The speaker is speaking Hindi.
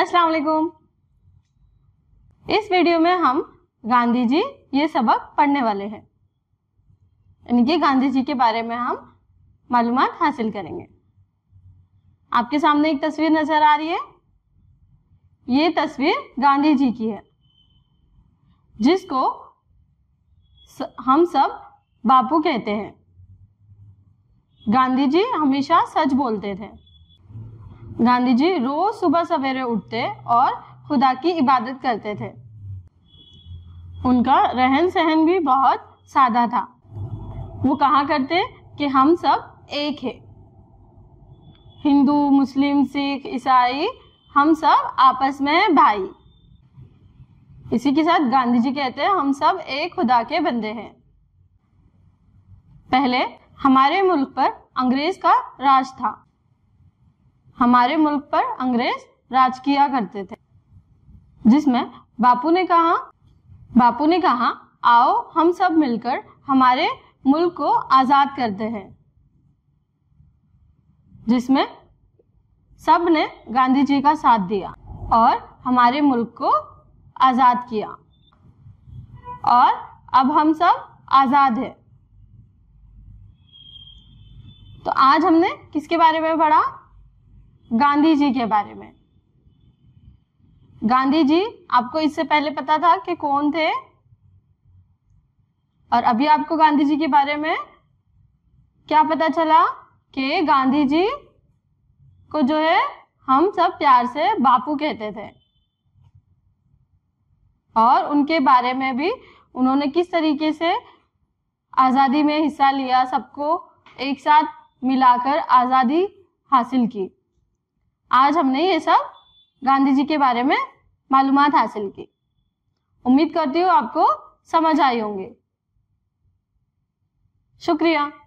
अस्सलाम वालेकुम इस वीडियो में हम गांधी जी ये सबक पढ़ने वाले हैं यानी कि गांधी जी के बारे में हम मालूम हासिल करेंगे आपके सामने एक तस्वीर नजर आ रही है ये तस्वीर गांधी जी की है जिसको हम सब बापू कहते हैं गांधी जी हमेशा सच बोलते थे गांधी जी रोज सुबह सवेरे उठते और खुदा की इबादत करते थे उनका रहन सहन भी बहुत सादा था वो कहा करते कि हम सब एक है हिंदू मुस्लिम सिख ईसाई हम सब आपस में भाई इसी के साथ गांधी जी कहते हैं हम सब एक खुदा के बंदे हैं पहले हमारे मुल्क पर अंग्रेज का राज था हमारे मुल्क पर अंग्रेज राज किया करते थे जिसमें बापू ने कहा बापू ने कहा आओ हम सब मिलकर हमारे मुल्क को आजाद करते हैं जिसमें सब ने गांधी जी का साथ दिया और हमारे मुल्क को आजाद किया और अब हम सब आजाद है तो आज हमने किसके बारे में पढ़ा गांधी जी के बारे में गांधी जी आपको इससे पहले पता था कि कौन थे और अभी आपको गांधी जी के बारे में क्या पता चला कि गांधी जी को जो है हम सब प्यार से बापू कहते थे और उनके बारे में भी उन्होंने किस तरीके से आज़ादी में हिस्सा लिया सबको एक साथ मिलाकर आज़ादी हासिल की आज हमने ये सब गांधी जी के बारे में मालूम हासिल की उम्मीद करती हूँ आपको समझ आई होंगे शुक्रिया